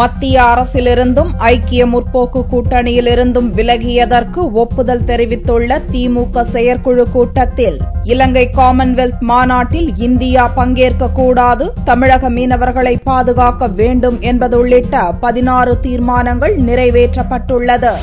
மத்திய அரசிலிருந்தும் ஐக்கிய முற்போக்கு கூட்டணியிலிருந்தும் விலகியதற்கு ஒப்புதல் தெரிவித்துள்ள திமுக செயற்குழு கூட்டத்தில் இலங்கை காமன்வெல்த் மாநாட்டில் இந்தியா பங்கேற்கக்கூடாது தமிழக மீனவர்களை பாதுகாக்க வேண்டும் என்பது உள்ளிட்ட பதினாறு தீர்மானங்கள் நிறைவேற்றப்பட்டுள்ளது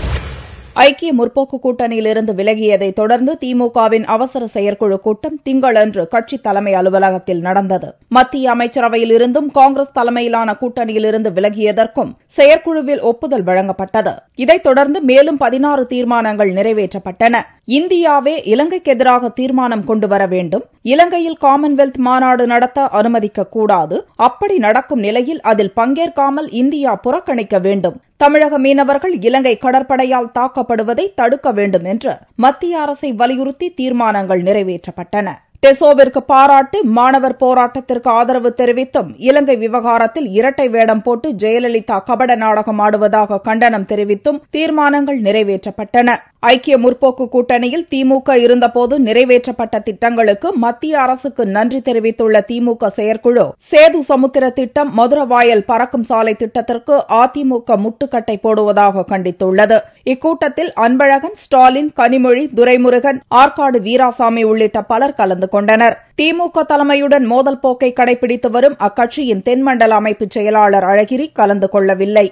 ஐக்கிய முற்போக்கு கூட்டணியிலிருந்து விலகியதை தொடர்ந்து திமுகவின் அவசர செயற்குழு கூட்டம் திங்களன்று கட்சி தலைமை அலுவலகத்தில் நடந்தது மத்திய அமைச்சரவையில் இருந்தும் காங்கிரஸ் தலைமையிலான கூட்டணியிலிருந்து விலகியதற்கும் செயற்குழுவில் ஒப்புதல் வழங்கப்பட்டது இதைத் தொடர்ந்து மேலும் பதினாறு தீர்மானங்கள் நிறைவேற்றப்பட்டன இந்தியாவே இலங்கைக்கு எதிராக தீர்மானம் கொண்டு வர வேண்டும் இலங்கையில் காமன்வெல்த் மாநாடு நடத்த அனுமதிக்கக்கூடாது அப்படி நடக்கும் நிலையில் அதில் பங்கேற்காமல் இந்தியா புறக்கணிக்க வேண்டும் தமிழக மீனவர்கள் இலங்கை கடற்படையால் தாக்கப்படுவதை தடுக்க வேண்டும் என்று மத்திய அரசை வலியுறுத்தி தீர்மானங்கள் நிறைவேற்றப்பட்டன டெசோவிற்கு பாராட்டு மாணவர் போராட்டத்திற்கு ஆதரவு தெரிவித்தும் இலங்கை விவகாரத்தில் இரட்டை வேடம் போட்டு ஜெயலலிதா கபட நாடகம் ஆடுவதாக கண்டனம் தெரிவித்தும் தீர்மானங்கள் நிறைவேற்றப்பட்டன ஐக்கிய முற்போக்கு கூட்டணியில் திமுக இருந்தபோது நிறைவேற்றப்பட்ட திட்டங்களுக்கு மத்திய அரசுக்கு நன்றி தெரிவித்துள்ள திமுக செயற்குழு சேது சமுத்திர திட்டம் மதுரவாயல் பறக்கும் சாலை திட்டத்திற்கு அதிமுக முட்டுக்கட்டை போடுவதாக கண்டித்துள்ளது இக்கூட்டத்தில் அன்பழகன் ஸ்டாலின் கனிமொழி துரைமுருகன் ஆற்காடு வீராசாமி உள்ளிட்ட பலர் கலந்து கொண்டனர் திமுக தலைமையுடன் மோதல் போக்கை கடைபிடித்து வரும் அக்கட்சியின் தென்மண்டல அமைப்பு செயலாளர் அழகிரி கலந்து கொள்ளவில்லை